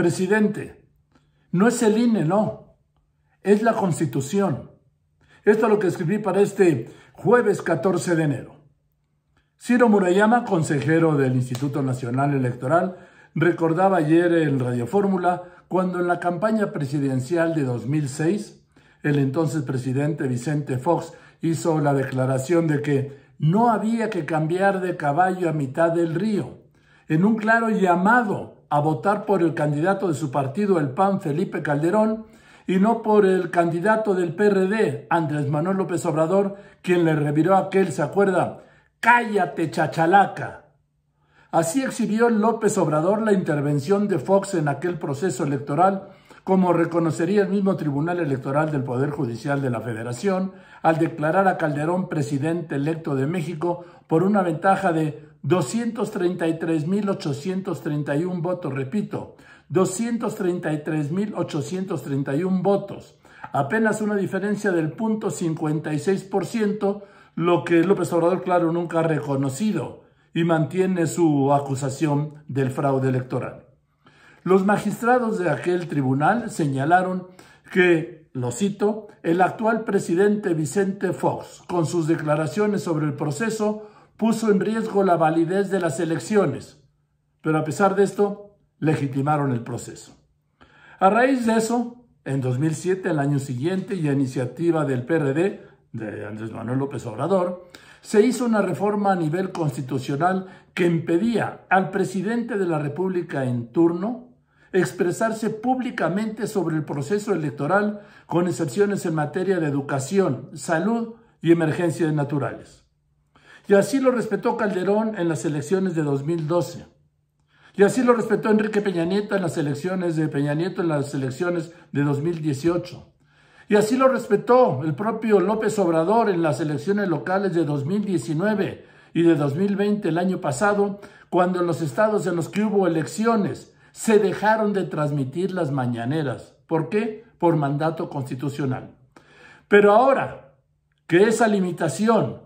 presidente. No es el INE, no. Es la Constitución. Esto es lo que escribí para este jueves 14 de enero. Ciro Murayama, consejero del Instituto Nacional Electoral, recordaba ayer en Radio Fórmula cuando en la campaña presidencial de 2006, el entonces presidente Vicente Fox hizo la declaración de que no había que cambiar de caballo a mitad del río, en un claro llamado a votar por el candidato de su partido, el PAN, Felipe Calderón, y no por el candidato del PRD, Andrés Manuel López Obrador, quien le reviró a aquel, ¿se acuerda? Cállate, chachalaca. Así exhibió López Obrador la intervención de Fox en aquel proceso electoral como reconocería el mismo Tribunal Electoral del Poder Judicial de la Federación al declarar a Calderón presidente electo de México por una ventaja de 233.831 votos, repito, 233.831 votos, apenas una diferencia del 0.56%, lo que López Obrador, claro, nunca ha reconocido y mantiene su acusación del fraude electoral. Los magistrados de aquel tribunal señalaron que, lo cito, el actual presidente Vicente Fox, con sus declaraciones sobre el proceso, puso en riesgo la validez de las elecciones, pero a pesar de esto, legitimaron el proceso. A raíz de eso, en 2007, el año siguiente, y a iniciativa del PRD, de Andrés Manuel López Obrador, se hizo una reforma a nivel constitucional que impedía al presidente de la República en turno expresarse públicamente sobre el proceso electoral, con excepciones en materia de educación, salud y emergencias naturales. Y así lo respetó Calderón en las elecciones de 2012. Y así lo respetó Enrique Peña Nieto en las elecciones de Peña Nieto en las elecciones de 2018. Y así lo respetó el propio López Obrador en las elecciones locales de 2019 y de 2020 el año pasado, cuando en los estados en los que hubo elecciones se dejaron de transmitir las mañaneras. ¿Por qué? Por mandato constitucional. Pero ahora que esa limitación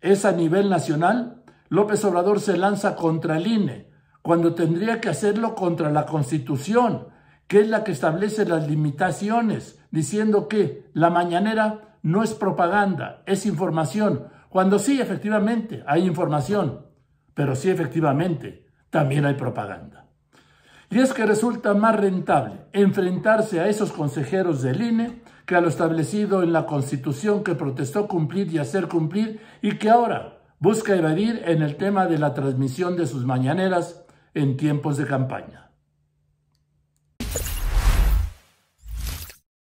es a nivel nacional, López Obrador se lanza contra el INE, cuando tendría que hacerlo contra la Constitución, que es la que establece las limitaciones, diciendo que la mañanera no es propaganda, es información, cuando sí, efectivamente, hay información, pero sí, efectivamente, también hay propaganda. Y es que resulta más rentable enfrentarse a esos consejeros del INE que a lo establecido en la Constitución que protestó cumplir y hacer cumplir y que ahora busca evadir en el tema de la transmisión de sus mañaneras en tiempos de campaña.